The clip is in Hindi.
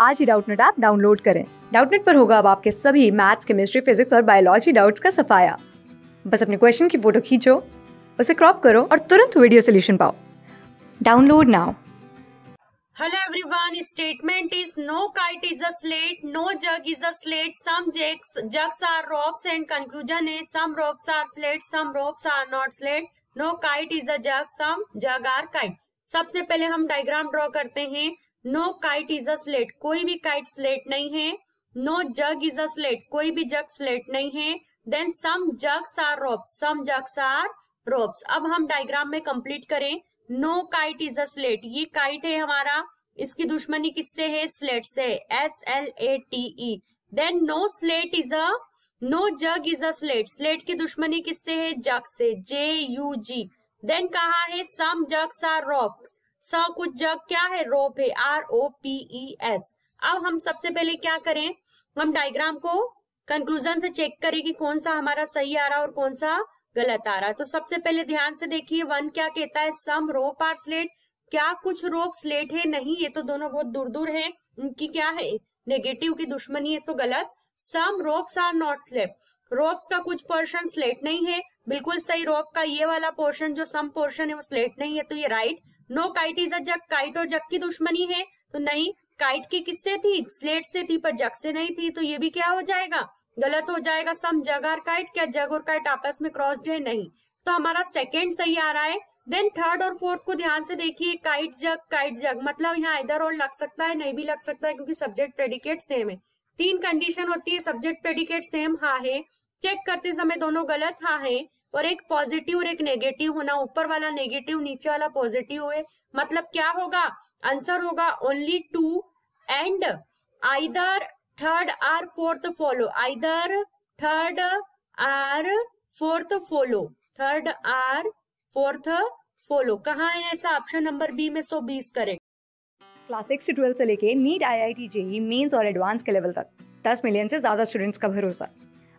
आज ही डाउटनेट ऐप डाउनलोड करें डाउटनेट पर होगा अब आपके सभी मैथ्स केमिस्ट्री फिजिक्स और बायोलॉजी डाउट्स का सफाया बस अपने क्वेश्चन की फोटो खींचो उसे क्रॉप करो और तुरंत वीडियो सोल्यूशन पाओ download now Hello everyone, statement is no kite is a slate, no jug is a slate, some jigs, jugs are ropes and conclusion is some ropes are slate, some ropes are not slate, no kite is a jug, some jug are kite. सबसे पहले हम डायग्राम ड्रॉ करते हैं no kite is a slate कोई भी काइट स्लेट नहीं है no jug is a slate कोई भी जग स्लेट नहीं है then some jugs are ropes some jugs are ropes अब हम डायग्राम में कंप्लीट करें no kite is a slate ये काइट है हमारा इसकी दुश्मनी किससे है स्लेट से S L A T E then no slate is a no jug is a slate slate की दुश्मनी किससे है जग से जे यू जी देन कहा है सम जग्स आर रॉक्स सौ कुछ जग क्या है रोप है R O P E S अब हम सबसे पहले क्या करें हम डायग्राम को कंक्लूजन से चेक करें कि कौन सा हमारा सही आ रहा और कौन सा गलत आ रहा तो सबसे पहले ध्यान से देखिए वन क्या कहता है सम रोप आर स्लेट क्या कुछ रोप स्लेट है नहीं ये तो दोनों बहुत दूर दूर है उनकी क्या है नेगेटिव की दुश्मनी है सो गलत some ropes are not slate ropes का कुछ पोर्शन स्लेट नहीं है बिल्कुल सही रोप का ये वाला पोर्शन जो सम पोर्शन है वो स्लेट नहीं है तो ये right no kite is a jug kite और जग की दुश्मनी है तो नहीं काइट की किससे थी स्लेट से थी पर जग से नहीं थी तो ये भी क्या हो जाएगा गलत हो जाएगा सम जग और काइट क्या जग और काइट आपस में क्रॉस्ड है नहीं तो हमारा सेकेंड सही आ रहा है देन थर्ड और फोर्थ को ध्यान से देखिए काइट जग काइट जग मतलब यहाँ इधर और लग सकता है नहीं भी लग सकता है क्योंकि सब्जेक्ट प्रेडिकेट सेम है तीन कंडीशन होती हाँ है सब्जेक्ट प्रेडिकेट सेम हा है चेक करते समय दोनों गलत हाँ है और एक पॉजिटिव और एक नेगेटिव होना ऊपर वाला नेगेटिव नीचे वाला पॉजिटिव है मतलब क्या होगा आंसर होगा only two and either third or fourth follow either third or fourth follow third or fourth follow कहा है ऐसा ऑप्शन नंबर बी में सो बीस करेक्ट क्लास सिक्स से से लेके NEET I I T JEE mains और एडवांस के लेवल तक दस मिलियन से ज्यादा स्टूडेंट्स का भरोसा